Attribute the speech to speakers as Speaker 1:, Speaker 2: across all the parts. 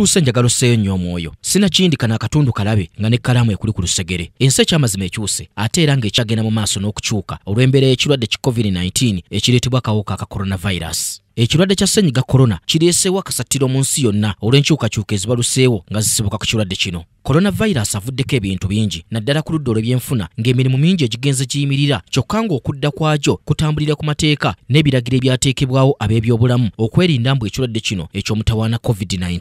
Speaker 1: ekituuse njagala osseeyo nnyo omwoyo sinakindikana akatundu kalabe nga nekkalaamu ekuli ku lusegere ensi ekyamazima ekyuse ate era ng'ekyagenda mu maaso n'okukyuka olw'embeera y'ekirwadde kicovid-19 ekireetebwa akawuka aka koronavairas ekirwadde kya ssenyiga korona kireeseewo akasattiro mu nsi yonna olw'enkyukakyuka ezibaluseewo nga zisibuka ku kirwadde kino koronavairasi avuddeko ebintu bingi naddala ku ludda olw'ebyenfuna ng'emirimu mingi egigenze giyimirira kyokka ng'okudda kwagyo kutambulira ku mateeka n'ebiragiro ebyateekebwawo ab'ebyobulamu okwerinda mbu ekirwadde kino eky'omutawaana covid-19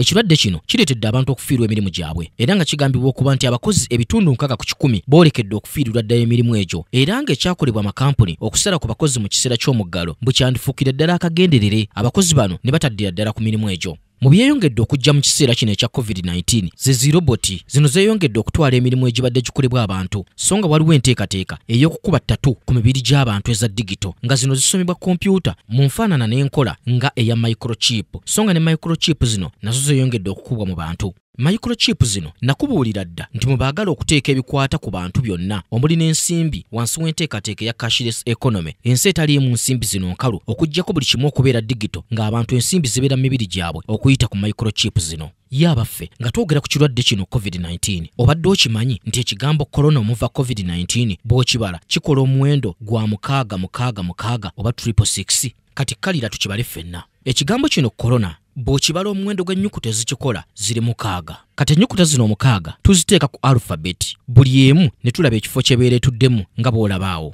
Speaker 1: ekirwadde kino kireetedde abantu okufiirwa emirimu gyabwe era nga kigambibwa okuba nti abakozi ebitundu nkaga ku kikumi boolekedde okufiirirwa ddala emirimu egyo era ng'ekyakolebwa amakampuni okusala ku bakozi mu kiseera ky'omuggalo bwe kyandifuukira ddala akagenderere abakozi bano ne bataddira ddala ku mirimu egyo mu byeyongedde okujja mu kiseera kino ekya covid-19 ze ziroboti zino zeeyongedde okutwala emirimu egibadde gikolebwa abantu so nga waliwo enteekateeka ey'okukuba ttatu ku mibiri gy'abantu eza digito nga zino zisomebwa kompyuta mu nfaanana n'enkola nga eya microchip so nga ne microchip zino nazo zeeyongedde okukubwa mu bantu microchip zino nakubuulira dda nti mubaagala okuteeka ebikwata ku bantu byonna omuli n'ensimbi wansi w'enteekateeka ya cashless economy ensi etaliimu nsimbi zino nkalu okugyako buli kimu okubeera digito ng'abantu ensimbi zibeera mu mibiri gyabwe okuyita ku microchip zino ye abaffe nga twogera ku kirwadde kino covid-19 obadde okimanyi nti ekigambo korona omuva covid-19 bw'okibala kikola omuwendo gwa mukaaga mukaaga mukaaga oba triple 6 kati kkalira tukibale ffenna ekigambo kino korona bw'okibala omuwendo gw'ennyukuta ezikikola ziri mukaaga kati ennyukuta zino omukaaga tuziteeka ku alufabeti buli emu ne tulaba ekifo kyebeera etuddemu nga bw'olabaawo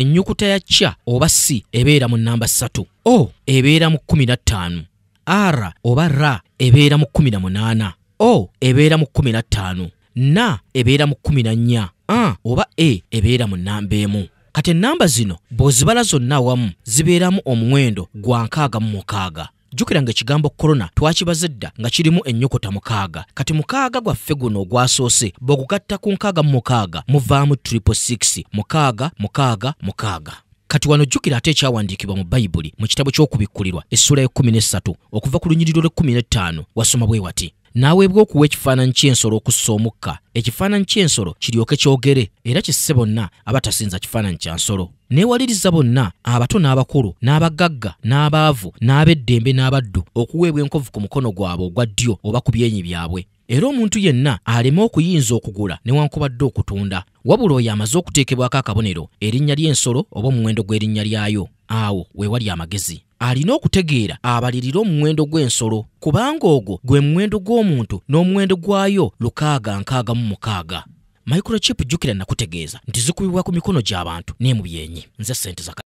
Speaker 1: ennyukuta ya kya oba c ebeera mu nnamba 3 o ebeera mu 15 r oba r ebeera mu 18 o ebeera mu 15 n ebeera mu 14 a oba e ebeera mu nnamba emu kati ennamba zino bw'ozibala zonna awamu zibeeramu omuwendo gwa 6 mu 6 jjukira ng'ekigambo korona twakibaze dda nga kirimu ennyukuta mukaaga kati mukaaga gwaffe guno ogwasoose bwe ogugatta ku nkaaga mu mukaaga muvaamu 36 mukaaga mukaaga mukaaga kati wano jjukira ate ekyawandiikibwa mu bayibuli mu kitabo ky'okubikkulirwa essula ye 13 okuva ku lunyiriro lw'e15 wasoma bwe wati n'aweebwa okuwa ekifaananyi ky'ensolo okussa omukka ekifaananyi ky'ensolo kiryoke kyogere era kisse bonna abatasinza kifaananyi kya nsolo neewaliriza bonna abato n'abakulu n'abagagga n'abaavu n'ab'eddembe n'abaddu okuweebwa enkovu ku mukono gwabwe ogwa ddyo oba ku byenyi byabwe era omuntu yenna aleme okuyinza okugula newankubadde okutunda wabula oyo amaze okuteekebwako akabonero erinnya ly'ensolo oba omuwendo gw'erinnya lyayo awo weewali amagezi alina okutegeera abalirire omuwendo gw'ensolo kubanga ogwo gwe muwendo gw'omuntu n'omuwendo gwayo 6 mu mukaaga microchip jjukira nakutegeeza nti zikubibwa ku mikono gy'abantu n'emubyenyi nze sente zaka